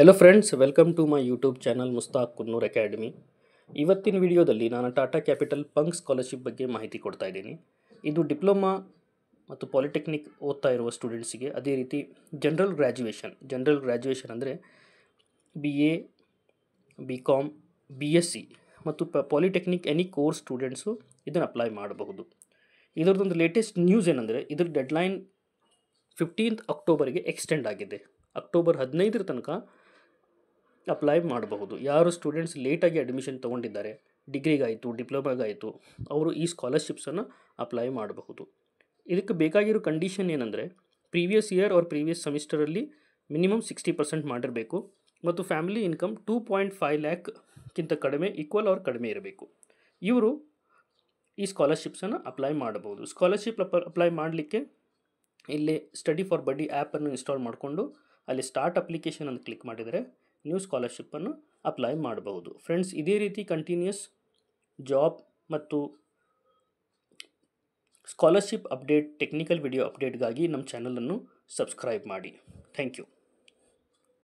hello friends welcome to my YouTube channel Mushtaq Kunnur Academy ಇವತ್ತಿನ ವಿಡಿಯೋದಲ್ಲಿ ನಾನು ಟಾಟಾ ಕ್ಯಾಪಿಟಲ್ ಪಂಕ್ ಸ್ಕಾಲರ್ಶಿಪ್ ಬಗ್ಗೆ ಮಾಹಿತಿ ಕೊಡ್ತಾ ಇದ್ದೀನಿ ಇದು ಡಿಪ್ಲೊಮಾ ಮತ್ತು ಪಾಲಿಟೆಕ್ನಿಕ್ ಓದ್ತಾ ಇರುವ ಸ್ಟೂಡೆಂಟ್ಸಿಗೆ ಅದೇ ರೀತಿ ಜನರಲ್ ಗ್ರ್ಯಾಜುಯೇಷನ್ ಜನರಲ್ ಗ್ರ್ಯಾಜುಯೇಷನ್ ಅಂದರೆ B A B Com B S C ಮತ್ತು ಪ ಪಾಲಿಟೆಕ್ನಿಕ್ ಎನಿ ಕೋರ್ಸ್ ಸ್ಟೂಡೆಂಟ್ಸು ಇದನ್ನು ಅಪ್ಲೈ ಮಾಡಬಹುದು ಇದರದೊಂದು ಲೇಟೆಸ್ಟ್ ನ್ಯೂಸ್ ಏನಂದರೆ ಇದ್ರ ಡೆಡ್ಲೈನ್ ಫಿಫ್ಟೀನ್ತ್ ಅಕ್ಟೋಬರ್ಗೆ ಎಕ್ಸ್ಟೆಂಡ್ ಆಗಿದೆ ಅಕ್ಟೋಬರ್ ಹದಿನೈದರ ತನಕ ಅಪ್ಲೈ ಮಾಡಬಹುದು ಯಾರು ಸ್ಟೂಡೆಂಟ್ಸ್ ಲೇಟಾಗಿ ಅಡ್ಮಿಷನ್ ತೊಗೊಂಡಿದ್ದಾರೆ ಡಿಗ್ರಿಗಾಯಿತು ಡಿಪ್ಲೊಮಾಗಾಯಿತು ಅವರು ಈ ಸ್ಕಾಲರ್ಶಿಪ್ಸನ್ನು ಅಪ್ಲೈ ಮಾಡಬಹುದು ಇದಕ್ಕೆ ಬೇಕಾಗಿರೋ ಕಂಡೀಷನ್ ಏನಂದರೆ ಪ್ರೀವಿಯಸ್ ಇಯರ್ ಅವ್ರ ಪ್ರೀವಿಯಸ್ ಸೆಮಿಸ್ಟರಲ್ಲಿ ಮಿನಿಮಮ್ ಸಿಕ್ಸ್ಟಿ ಪರ್ಸೆಂಟ್ ಮಾಡಿರಬೇಕು ಮತ್ತು family income two point five ಲ್ಯಾಕ್ಗಿಂತ ಕಡಿಮೆ ಈಕ್ವಲ್ ಅವ್ರು ಕಡಿಮೆ ಇರಬೇಕು ಇವರು ಈ ಸ್ಕಾಲರ್ಶಿಪ್ಸನ್ನು ಅಪ್ಲೈ ಮಾಡಬಹುದು ಸ್ಕಾಲರ್ಶಿಪ್ ಅಪ್ಲೈ ಮಾಡಲಿಕ್ಕೆ ಇಲ್ಲಿ ಸ್ಟಡಿ ಫಾರ್ ಬಡ್ಡಿ ಆ್ಯಪನ್ನು ಇನ್ಸ್ಟಾಲ್ ಮಾಡಿಕೊಂಡು ಅಲ್ಲಿ ಸ್ಟಾರ್ಟ್ ಅಪ್ಲಿಕೇಶನ್ ಅಂತ ಕ್ಲಿಕ್ ಮಾಡಿದರೆ ನೀವು ಸ್ಕಾಲರ್ಶಿಪ್ಪನ್ನು ಅಪ್ಲೈ ಮಾಡಬಹುದು ಫ್ರೆಂಡ್ಸ್ ಇದೇ ರೀತಿ ಕಂಟಿನ್ಯೂಸ್ ಜಾಬ್ ಮತ್ತು ಸ್ಕಾಲರ್ಶಿಪ್ ಅಪ್ಡೇಟ್ ಟೆಕ್ನಿಕಲ್ ವಿಡಿಯೋ ಅಪ್ಡೇಟ್ಗಾಗಿ ನಮ್ಮ ಚಾನಲನ್ನು ಸಬ್ಸ್ಕ್ರೈಬ್ ಮಾಡಿ ಥ್ಯಾಂಕ್ ಯು